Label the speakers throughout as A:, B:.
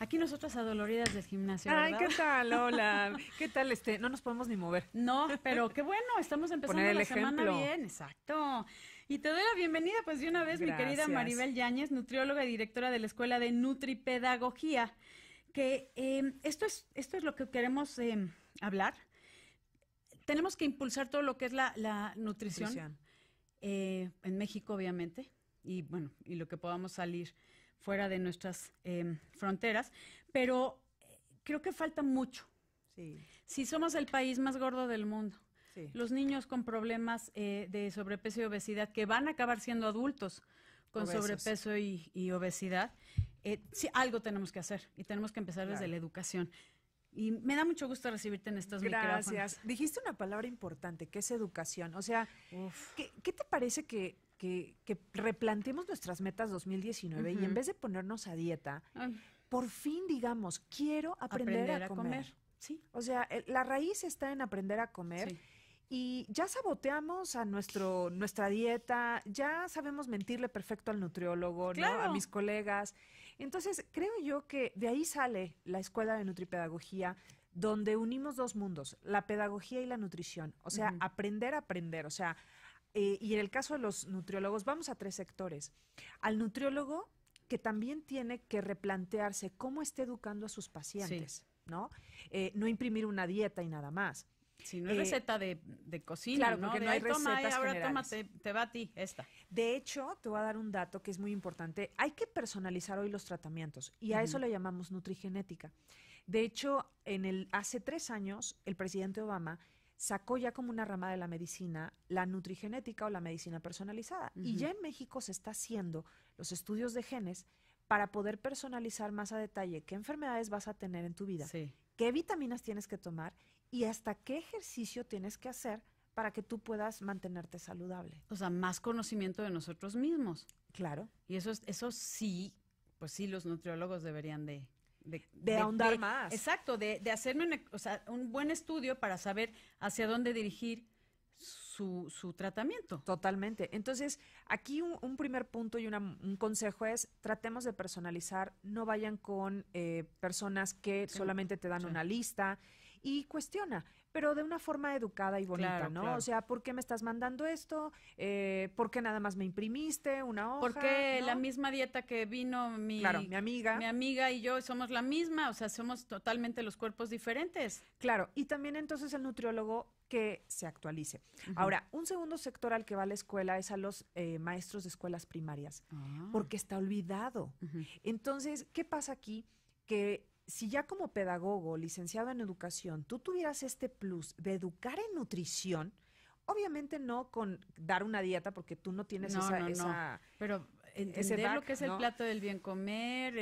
A: Aquí nosotras adoloridas del gimnasio. Ay, ¿qué tal? Hola. ¿Qué tal este? No nos podemos ni mover. No, pero qué bueno, estamos empezando la semana bien, exacto. Y te doy la bienvenida, pues de una vez, mi querida Maribel Yáñez, nutrióloga y directora de la Escuela de Nutripedagogía. Que em, esto es, esto es lo que queremos em, hablar. Tenemos que impulsar todo lo que es la, nutrición. Eh, en México, obviamente, y bueno, y lo que podamos salir fuera de nuestras em, fronteras, pero eh, creo que falta mucho. Si somos el país más gordo del mundo, los niños con problemas eh, de sobrepeso y obesidad que van a acabar siendo adultos con sobrepeso y, obesidad, eh, algo tenemos que hacer y tenemos que empezar desde la educación. Y me da mucho gusto recibirte en estos Gracias.
B: Dijiste una palabra importante, que es educación. O sea, ¿qué, te parece que que, que replanteemos nuestras metas 2019 y en vez de ponernos a dieta, por fin digamos, quiero aprender, a, comer. Sí. O sea, eh, la raíz está en aprender a comer. Y ya saboteamos a nuestro, nuestra dieta, ya sabemos mentirle perfecto al nutriólogo, a mis colegas. Entonces, creo yo que de ahí sale la escuela de nutripedagogía, donde unimos dos mundos, la pedagogía y la nutrición. O sea, aprender a aprender, o sea, eh, y en el caso de los nutriólogos, vamos a tres sectores. Al nutriólogo que también tiene que replantearse cómo está educando a sus pacientes, ¿no? Eh, no imprimir una dieta y nada más.
A: Si no es eh, receta de, de, cocina, claro, ¿no? no hay recetas toma, ahora te, va a ti esta. De
B: hecho, te voy a dar un dato que es muy importante. Hay que personalizar hoy los tratamientos y a eso le llamamos nutrigenética. De hecho, en el, hace tres años, el presidente Obama sacó ya como una rama de la medicina la nutrigenética o la medicina personalizada. Y ya en México se está haciendo los estudios de genes para poder personalizar más a detalle qué enfermedades vas a tener en tu vida, qué vitaminas tienes que tomar y hasta qué ejercicio tienes que hacer para que tú puedas mantenerte saludable.
A: O sea, más conocimiento de nosotros mismos. Claro. Y eso, eso sí, pues sí, los nutriólogos deberían de de, ahondar más. Exacto, de, de hacerme o sea, un buen estudio para saber hacia dónde dirigir su, su tratamiento. Totalmente. Entonces,
B: aquí un, primer punto y un consejo es, tratemos de personalizar, no vayan con eh, personas que solamente te dan una lista y cuestiona, pero de una forma educada y bonita, ¿no? O sea, ¿por qué me estás mandando esto? Eh, ¿Por qué nada más me imprimiste una hoja? ¿Por qué la
A: misma dieta que vino mi, mi amiga. Mi amiga y yo somos la misma, o sea, somos totalmente los cuerpos diferentes. Claro, y también entonces el nutriólogo que se actualice. Ahora,
B: un segundo sector al que va la escuela es a los eh, maestros de escuelas primarias, ah. porque está olvidado. Entonces, ¿qué pasa aquí? Que si ya como pedagogo, licenciado en educación, tú tuvieras este plus de educar en nutrición, obviamente no con dar una dieta porque tú no tienes esa, no,
A: pero entender lo que es el plato del bien comer,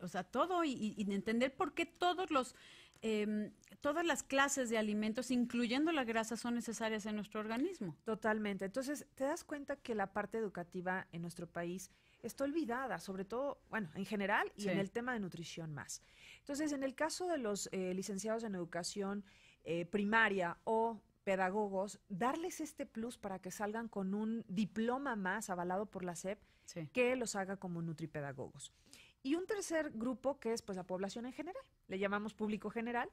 A: o sea, todo y, entender por qué todos los em, todas las clases de alimentos, incluyendo la grasa, son necesarias en nuestro organismo. Totalmente. Entonces,
B: te das cuenta
A: que la parte educativa
B: en nuestro país está olvidada, sobre todo, bueno, en general y en el tema de nutrición más. Entonces, en el caso de los eh, licenciados en educación eh, primaria o pedagogos, darles este plus para que salgan con un diploma más avalado por la SEP que los haga como nutripedagogos. Y un tercer grupo que es pues la población en general, le llamamos público general,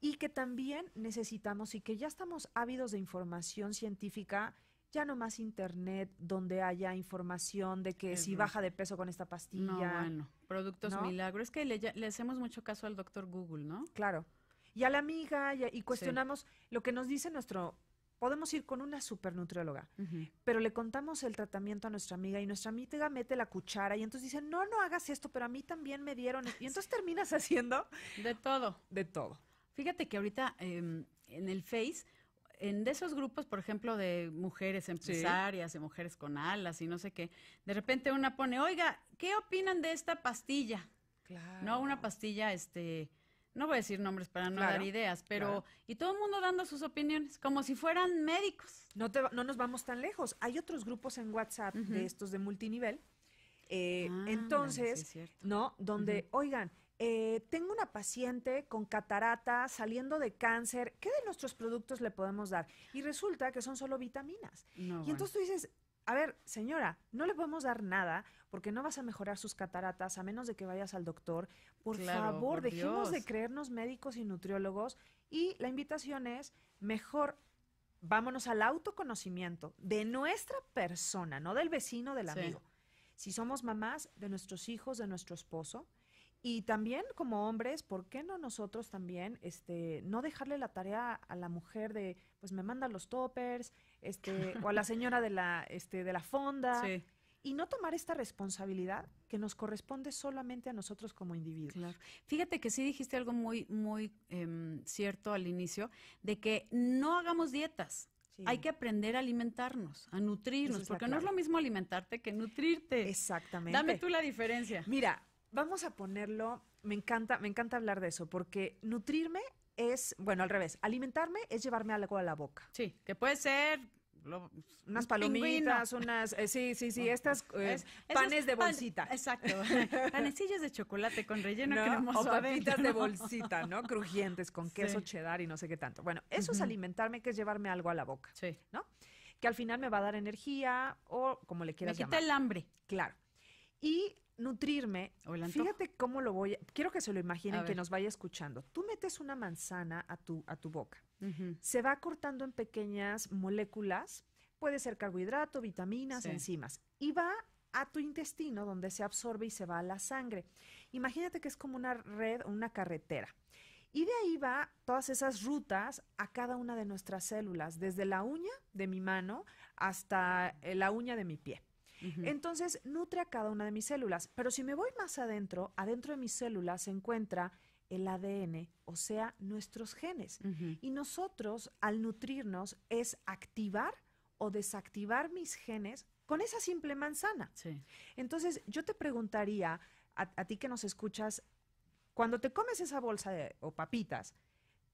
B: y que también necesitamos y que ya estamos ávidos de información científica ya no más internet donde haya información de que si baja de peso con esta pastilla. bueno, productos milagros.
A: Es que le, le,
B: hacemos mucho caso al doctor Google, ¿no? Claro. Y a la amiga, y, cuestionamos lo que nos dice nuestro... Podemos ir con una supernutrióloga, nutrióloga, pero le contamos el tratamiento a nuestra amiga y nuestra amiga mete la cuchara y entonces dice, no, no hagas esto, pero a mí también me dieron. Y entonces terminas
A: haciendo... De todo. De todo. Fíjate que ahorita em, en el Face en de esos grupos, por ejemplo, de mujeres empresarias, de mujeres con alas y no sé qué, de repente una pone, oiga, ¿qué opinan de esta pastilla? Claro. No, una pastilla, este, no voy a decir nombres para no dar ideas, pero y todo el mundo dando sus opiniones como si fueran médicos. No no nos vamos tan lejos. Hay otros grupos en WhatsApp de
B: estos de multinivel. Eh, ah, entonces, ¿no? Donde, oigan, eh, tengo una paciente con catarata saliendo de cáncer, ¿qué de nuestros productos le podemos dar? Y resulta que son solo vitaminas. y entonces tú dices, a ver, señora, no le podemos dar nada porque no vas a mejorar sus cataratas a menos de que vayas al doctor. Por favor, dejemos de creernos médicos y nutriólogos. Y la invitación es, mejor vámonos al autoconocimiento de nuestra persona, no del vecino, del amigo. Si somos mamás, de nuestros hijos, de nuestro esposo, y también como hombres, ¿por qué no nosotros también este, no dejarle la tarea a la mujer de, pues me manda los toppers, este, o a la señora de la, este, de la fonda?
A: Y no tomar esta responsabilidad que nos corresponde solamente a nosotros como individuos. Fíjate que sí dijiste algo muy, muy em, cierto al inicio, de que no hagamos dietas. Hay que aprender a alimentarnos, a nutrirnos, porque no es lo mismo alimentarte que nutrirte. Exactamente. Dame tú la diferencia. Mira, vamos a ponerlo, me
B: encanta, me encanta hablar de eso, porque nutrirme es, bueno, al revés, alimentarme es llevarme algo a la boca. Sí, que puede ser unas palomitas, unas, eh, sí, sí, sí, estas eh, panes de bolsita. exacto,
A: panecillos de chocolate con relleno ¿No? O papitas de bolsita,
B: ¿no? Crujientes con queso cheddar y no sé qué tanto. Bueno, eso es alimentarme, que es llevarme algo a la boca, sí. ¿no? Que al final me va a dar energía o como le quieras me quita el hambre. Claro. Y nutrirme, fíjate cómo lo voy quiero que se lo imaginen que nos vaya escuchando. Tú metes una manzana a tu, a tu boca, se va cortando en pequeñas moléculas, puede ser carbohidrato, vitaminas, enzimas, y va a tu intestino donde se absorbe y se va a la sangre. Imagínate que es como una red, una carretera. Y de ahí va todas esas rutas a cada una de nuestras células, desde la uña de mi mano hasta eh, la uña de mi pie. Entonces, nutre a cada una de mis células. Pero si me voy más adentro, adentro de mis células se encuentra el ADN, o sea, nuestros genes. Y nosotros, al nutrirnos, es activar o desactivar mis genes con esa simple manzana. Entonces, yo te preguntaría, a, ti que nos escuchas, cuando te comes esa bolsa de, o papitas,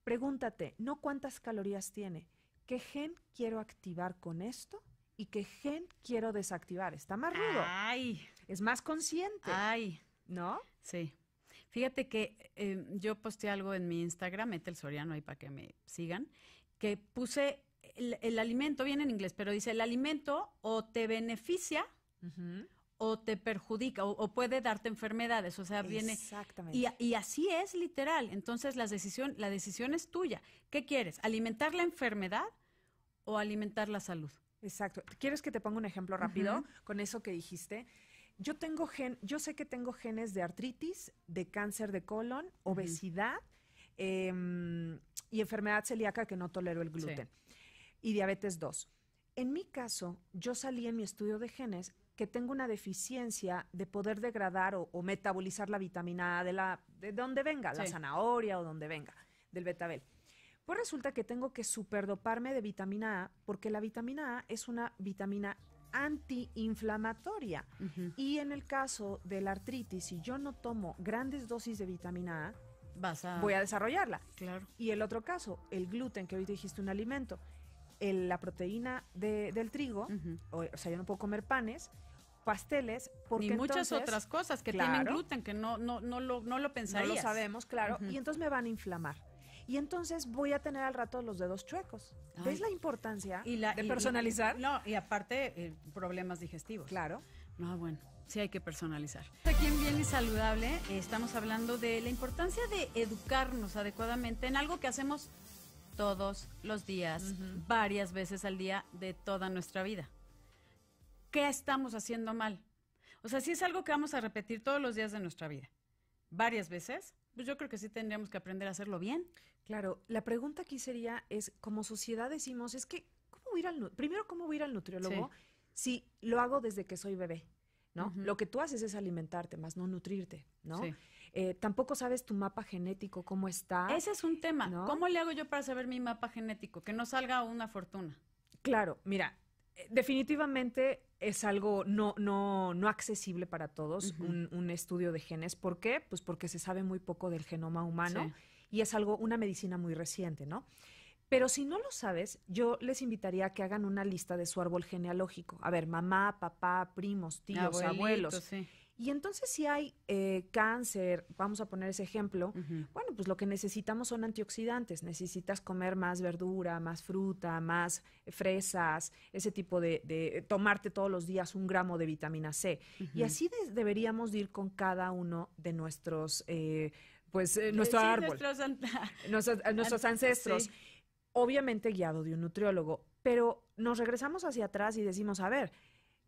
B: pregúntate, no cuántas calorías tiene, qué gen quiero activar con esto y qué gen quiero desactivar. Está
A: más rudo. Ay. Es más consciente. Ay. ¿No? Sí. Fíjate que eh, yo posté algo en mi Instagram, el Soriano, ahí para que me sigan, que puse el, alimento, viene en inglés, pero dice el alimento o te beneficia o te perjudica o, puede darte enfermedades. O sea, viene. Exactamente. Y, y, así es literal. Entonces la decisión, la decisión es tuya. ¿Qué quieres? ¿Alimentar la enfermedad o alimentar la salud? Exacto. ¿Quieres que te ponga un ejemplo rápido con eso
B: que dijiste? Yo tengo gen, yo sé que tengo genes de artritis, de cáncer de colon, obesidad em, y enfermedad celíaca que no tolero el gluten y diabetes 2. En mi caso, yo salí en mi estudio de genes que tengo una deficiencia de poder degradar o, metabolizar la vitamina A de, la, de donde venga, la zanahoria o donde venga, del betabel. Pues resulta que tengo que superdoparme de vitamina A porque la vitamina A es una vitamina antiinflamatoria. Y en el caso de la artritis, si yo no tomo grandes dosis de vitamina
A: A, voy a
B: desarrollarla. Claro. Y el otro caso, el gluten, que hoy dijiste un alimento, la proteína del trigo, o, sea, yo no puedo comer panes, pasteles porque muchas otras cosas que tienen gluten
A: que no no no lo no lo No lo sabemos, claro, y
B: entonces me van a inflamar y entonces voy a tener al rato los dedos chuecos.
A: ¿Ves la importancia de personalizar? Y, no, y aparte eh, problemas digestivos. Claro. No, bueno, sí hay que personalizar. Aquí en Bien y Saludable eh, estamos hablando de la importancia de educarnos adecuadamente en algo que hacemos todos los días, varias veces al día de toda nuestra vida. ¿Qué estamos haciendo mal? O sea, sí es algo que vamos a repetir todos los días de nuestra vida varias veces, pues yo creo que sí tendríamos que aprender a hacerlo bien. Claro, la pregunta aquí sería es, como sociedad
B: decimos, es que, ¿cómo voy ir al, primero, ¿cómo voy a ir al nutriólogo sí. si lo hago desde que soy bebé? ¿no? Lo que tú haces es alimentarte, más no nutrirte, ¿no? Eh, tampoco sabes tu mapa genético, cómo está. Ese es un tema. ¿Cómo
A: le hago yo para saber mi mapa genético? Que no salga una fortuna.
B: Claro, mira, eh, definitivamente es algo no, no, no accesible para todos, un, estudio de genes. ¿Por qué? Pues porque se sabe muy poco del genoma humano y es algo, una medicina muy reciente, ¿no? Pero si no lo sabes, yo les invitaría a que hagan una lista de su árbol genealógico. A ver, mamá, papá, primos, tíos, abuelos. Y entonces si hay eh, cáncer, vamos a poner ese ejemplo, bueno, pues lo que necesitamos son antioxidantes, necesitas comer más verdura, más fruta, más fresas, ese tipo de, tomarte todos los días un gramo de vitamina C. Y así deberíamos ir con cada uno de nuestros, eh, pues, eh, nuestro árbol,
A: nuestros, ancestros,
B: obviamente guiado de un nutriólogo, pero nos regresamos hacia atrás y decimos, a ver,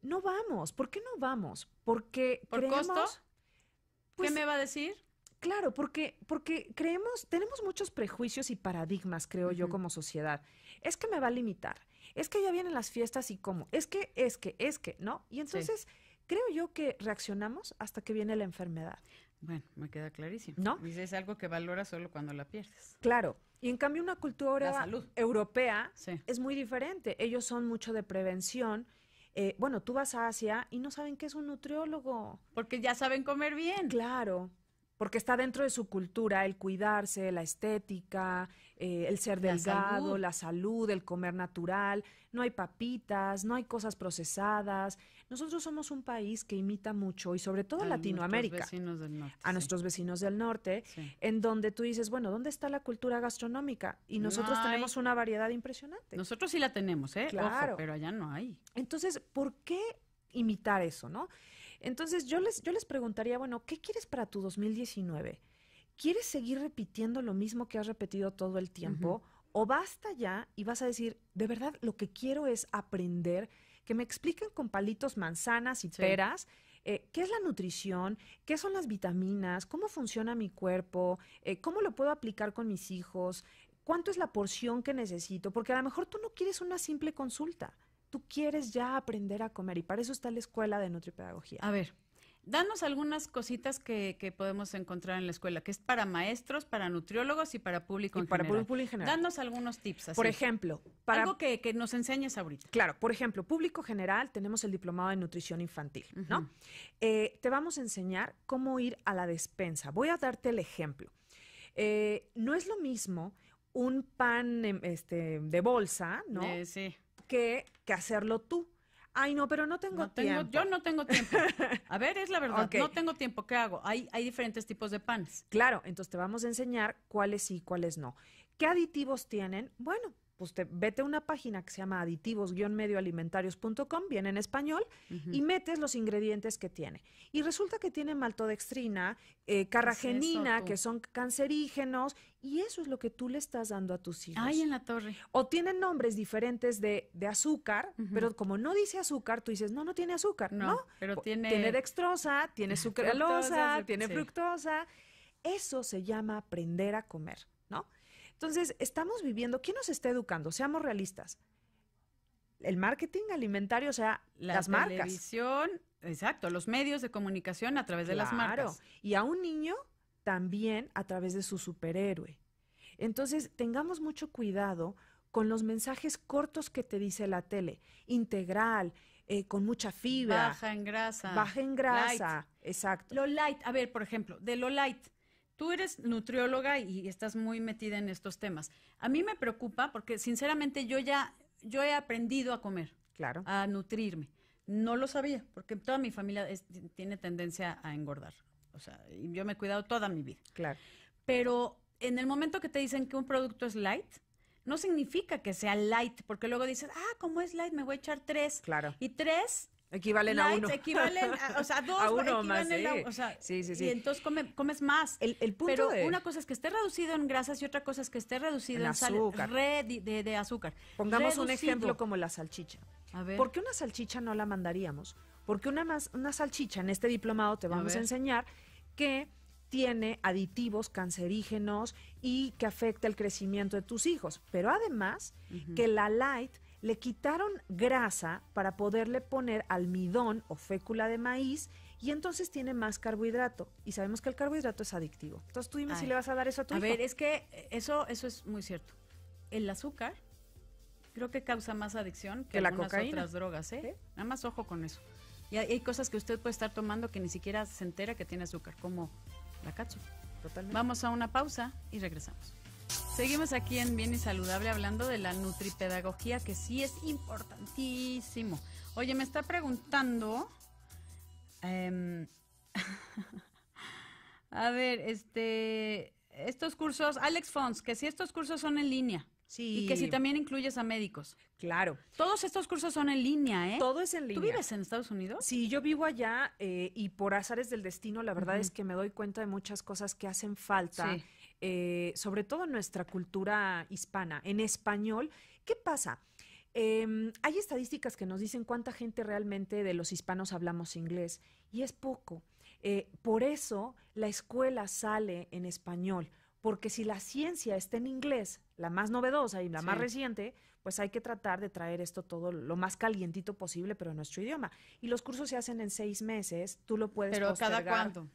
B: no vamos. ¿Por qué no vamos? Porque ¿Por creemos, costo?
A: ¿Qué pues me va a
B: decir? Claro, porque, porque creemos, tenemos muchos prejuicios y paradigmas, creo yo, como sociedad. Es que me va a limitar. Es que ya vienen las fiestas y cómo. Es que, es que, es que, ¿no? Y entonces creo yo que reaccionamos hasta que viene la enfermedad.
A: Bueno, me queda clarísimo. ¿No? Dice, es algo que valora solo cuando la pierdes.
B: Claro. Y en cambio una cultura
A: europea
B: es muy diferente. Ellos son mucho de prevención, eh, bueno, tú vas a Asia y no saben qué es un nutriólogo. Porque ya saben comer bien. Claro porque está dentro de su cultura el cuidarse, la estética, eh, el ser delgado, la salud, el comer natural, no hay papitas, no hay cosas procesadas. Nosotros somos un país que imita mucho y sobre todo Latinoamérica, a nuestros vecinos del norte, en donde tú dices, bueno, ¿dónde está la cultura gastronómica? Y nosotros tenemos una variedad impresionante.
A: Nosotros sí la tenemos, ¿eh? Claro. pero allá no hay.
B: Entonces, ¿por qué imitar eso, no? Entonces yo les, preguntaría, bueno, ¿qué quieres para tu 2019? ¿Quieres seguir repitiendo lo mismo que has repetido todo el tiempo? ¿O basta ya y vas a decir, de verdad, lo que quiero es aprender, que me expliquen con palitos manzanas y peras? Eh, qué es la nutrición, qué son las vitaminas, cómo funciona mi cuerpo, eh, cómo lo puedo aplicar con mis hijos, cuánto es la porción que necesito, porque a lo mejor tú no quieres una simple consulta tú quieres ya aprender a comer y para eso está la escuela de nutripedagogía. A ver,
A: danos algunas cositas que, podemos encontrar en la escuela, que es para maestros, para nutriólogos y para público y para público general. Danos algunos tips. Así. Por ejemplo, para... Algo que, nos enseñes ahorita.
B: Claro, por ejemplo, público general tenemos el diplomado de nutrición infantil, ¿no? Eh, te vamos a enseñar cómo ir a la despensa. Voy a darte el ejemplo. Eh, no es lo mismo un pan em, este, de
A: bolsa, ¿no? Eh, sí, sí que, hacerlo tú. Ay, no, pero no tengo tiempo. yo no tengo tiempo. A ver, es la verdad, que no tengo tiempo. ¿Qué hago? Hay, hay diferentes tipos de panes. Claro,
B: entonces te vamos a enseñar cuáles sí, cuáles no. ¿Qué aditivos tienen? Bueno, pues te, vete a una página que se llama aditivos-medioalimentarios.com, viene en español, y metes los ingredientes que tiene. Y resulta que tiene maltodextrina, eh, carragenina, que son cancerígenos, y eso es lo que tú le estás dando a tus hijos. Ay, en la torre. O tienen nombres diferentes de, azúcar, pero como no dice azúcar, tú dices, no, no tiene azúcar, ¿no?
A: Pero tiene...
B: dextrosa, tiene sucralosa, tiene fructosa. Eso se llama aprender a comer. Entonces, estamos viviendo, ¿quién nos está educando? Seamos realistas. El marketing alimentario, o sea, las marcas. La
A: televisión, exacto, los medios de comunicación a través de las marcas.
B: Y a un niño también a través de su superhéroe. Entonces, tengamos mucho cuidado con los mensajes cortos que te dice la tele, integral, eh, con mucha fibra. Baja
A: en grasa. Baja en grasa, exacto. Lo light, a ver, por ejemplo, de lo light, Tú eres nutrióloga y estás muy metida en estos temas. A mí me preocupa porque sinceramente yo ya yo he aprendido a comer, claro, a nutrirme. No lo sabía porque toda mi familia tiene tendencia a engordar. O sea, yo me he cuidado toda mi vida. Claro. Pero en el momento que te dicen que un producto es light, no significa que sea light, porque luego dices, ah, como es light, me voy a echar tres. Claro. Y tres Equivalen a uno. Equivalen, a, o sea, dos a uno sí. sí, sí, Y entonces comes más. El, el punto Pero una cosa es que esté reducido en grasas y otra cosa es que esté reducido en, azúcar. de, azúcar. Pongamos un ejemplo como
B: la salchicha.
A: A ver. ¿Por qué una
B: salchicha no la mandaríamos? Porque una, más, una salchicha, en este diplomado te vamos a, enseñar que tiene aditivos cancerígenos y que afecta el crecimiento de tus hijos. Pero además que la light le quitaron grasa para poderle poner almidón o fécula de maíz y entonces tiene más carbohidrato. Y sabemos que el carbohidrato es adictivo.
A: Entonces tú dime si le vas a dar eso a tu hijo. A ver, es que eh, eso, eso es muy cierto. El azúcar creo que causa más adicción que, la cocaína. otras drogas, ¿eh? Nada más ojo con eso. Y hay, cosas que usted puede estar tomando que ni siquiera se entera que tiene azúcar, como la cacho. Totalmente. Vamos a una pausa y regresamos. Seguimos aquí en Bien y Saludable hablando de la nutripedagogía, que sí es importantísimo. Oye, me está preguntando. Em, a ver, este. Estos cursos, Alex Fons, que si estos cursos son en línea. Y que si también incluyes a médicos. Claro. Todos estos cursos son en línea, ¿eh? Todo es en línea. ¿Tú vives en Estados Unidos? Sí, yo
B: vivo allá eh, y por azares del destino, la verdad es que me doy cuenta de muchas cosas que hacen falta, eh, sobre todo en nuestra cultura hispana, en español. ¿Qué pasa? Em, hay estadísticas que nos dicen cuánta gente realmente de los hispanos hablamos inglés y es poco. Eh, por eso la escuela sale en español, porque si la ciencia está en inglés, la más novedosa y la más reciente, pues hay que tratar de traer esto todo lo más calientito posible, pero en nuestro idioma. Y los cursos se hacen en seis meses, tú lo puedes Pero cada cuánto.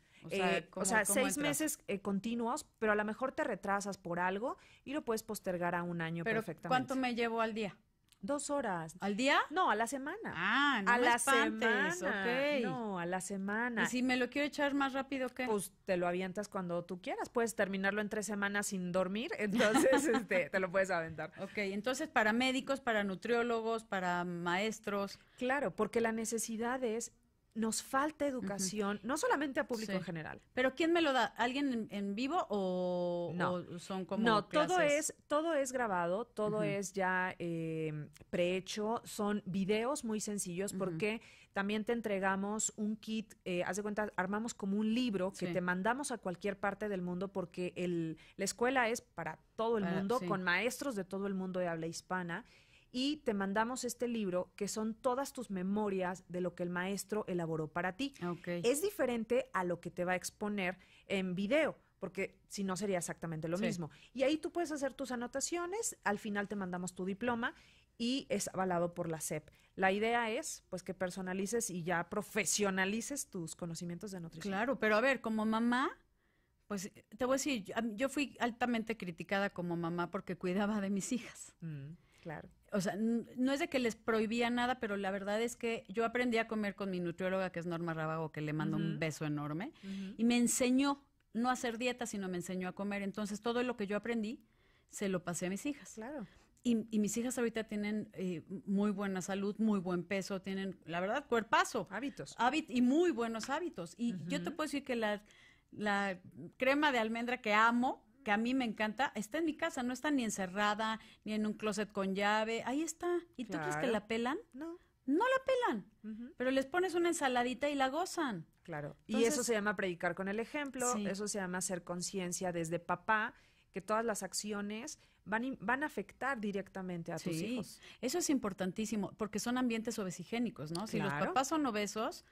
B: O sea, eh, seis meses eh, continuos, pero a lo mejor te retrasas por algo y lo puedes postergar a un año pero perfectamente. ¿Cuánto
A: me llevo al día?
B: Dos horas. ¿Al día? No, a la semana. Ah, no. A la semana. Okay. No, a la semana. ¿Y si me lo quiero echar más rápido que Pues te lo avientas cuando tú quieras. Puedes terminarlo en tres semanas sin dormir, entonces este, te lo puedes aventar. Ok, entonces para
A: médicos, para nutriólogos, para maestros. Claro, porque la necesidad es nos falta educación, no solamente a público en general. Pero ¿quién me lo da? ¿Alguien en, vivo o, no. son como No, todo es todo es grabado, todo es ya
B: eh, prehecho, son videos muy sencillos porque también te entregamos un kit, eh, haz de cuenta, armamos como un libro que te mandamos a cualquier parte del mundo porque el, la escuela es para todo el mundo, con maestros de todo el mundo de habla hispana y te mandamos este libro que son todas tus memorias de lo que el maestro elaboró para ti. Es diferente a lo que te va a exponer en video porque si no sería exactamente lo mismo. Y ahí tú puedes hacer tus anotaciones, al final te mandamos tu diploma y es avalado por la SEP. La idea es pues que personalices y ya
A: profesionalices tus conocimientos de nutrición. Claro, pero a ver, como mamá, pues te voy a decir, yo, fui altamente criticada como mamá porque cuidaba de mis hijas. Mm, claro o sea, no es de que les prohibía nada, pero la verdad es que yo aprendí a comer con mi nutrióloga, que es Norma Rábago, que le mando un beso enorme, y me enseñó no a hacer dieta, sino me enseñó a comer. Entonces, todo lo que yo aprendí, se lo pasé a mis hijas. Claro. Y, mis hijas ahorita tienen eh, muy buena salud, muy buen peso, tienen, la verdad, cuerpazo. Hábitos. y muy buenos hábitos. Y yo te puedo decir que la crema de almendra que amo, que a mí me encanta, está en mi casa, no está ni encerrada, ni en un closet con llave, ahí está. ¿Y tú crees que la pelan? No. No la pelan, pero les pones una ensaladita
B: y la gozan. Claro. y eso se llama predicar con el ejemplo, eso se llama hacer conciencia
A: desde papá, que todas las acciones van, van a afectar directamente a tus hijos. Eso es importantísimo, porque son ambientes obesigénicos, ¿no? Si los papás son obesos,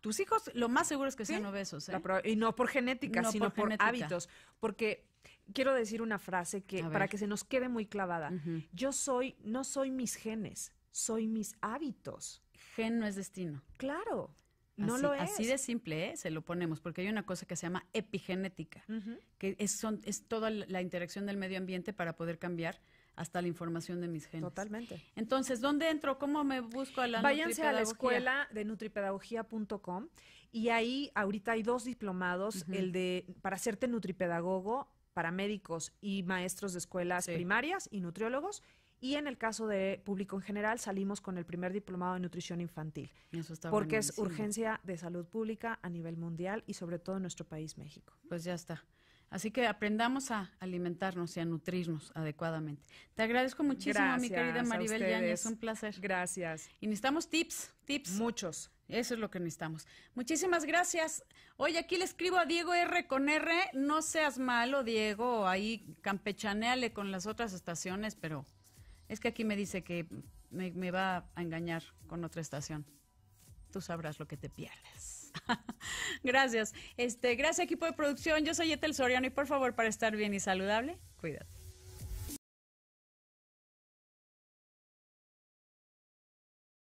A: tus hijos lo más seguro es que sean obesos. ¿eh? y no por genética, sino por, hábitos.
B: Porque quiero decir una frase que para que se nos quede muy clavada. Yo soy, no soy mis genes, soy mis hábitos. Gen no es destino. Claro.
A: No lo es. Así de simple, ¿eh? se lo ponemos, porque hay una cosa que se llama epigenética, que es, son, es toda la interacción del medio ambiente para poder cambiar hasta la información de mis genes. Totalmente. Entonces, ¿dónde entro? ¿Cómo me busco a la Váyanse a la escuela
B: de nutripedagogía.com y ahí ahorita hay dos diplomados, el de para hacerte nutripedagogo para médicos y maestros de escuelas primarias y nutriólogos. Y en el caso de público en general, salimos con el primer diplomado de nutrición infantil.
A: porque es urgencia de salud pública a nivel mundial y sobre todo en nuestro país, México. Pues ya está. Así que aprendamos a alimentarnos y a nutrirnos adecuadamente. Te agradezco muchísimo, Gracias mi querida Maribel es Un placer. Gracias. Y necesitamos tips, tips. Muchos. Eso es lo que necesitamos. Muchísimas gracias. Oye, aquí le escribo a Diego R con R. No seas malo, Diego. Ahí campechaneale con las otras estaciones, pero es que aquí me dice que me, va a engañar con otra estación. Tú sabrás lo que te pierdes. gracias. Este, gracias, equipo de producción. Yo soy Etel Soriano y por favor, para estar bien y saludable, cuídate.